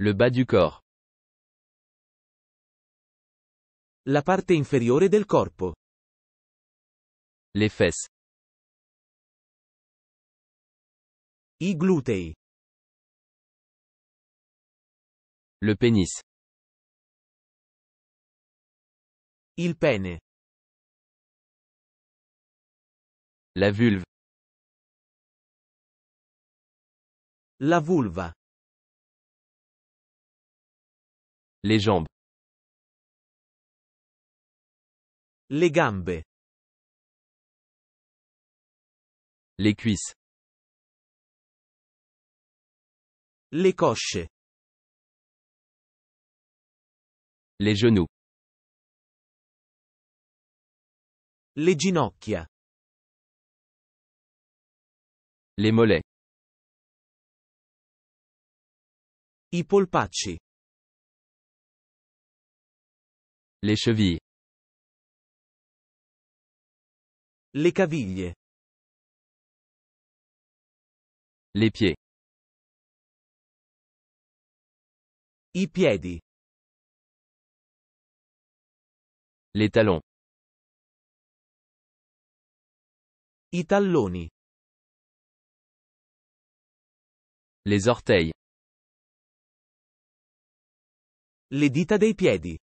Le bas du corps. La parte inferiore del corpo. Les fesses. I glutei. Le pénis. Il pene. La vulve. La vulva. Les jambes. Les gambes. Les cuisses. Les coches. Les genoux. Les ginocchia. Les mollets. I polpacci. Les chevilles. Les caviglie. Les pieds. I piedi. Les talons. I talloni. Les orteils. Le dita dei piedi.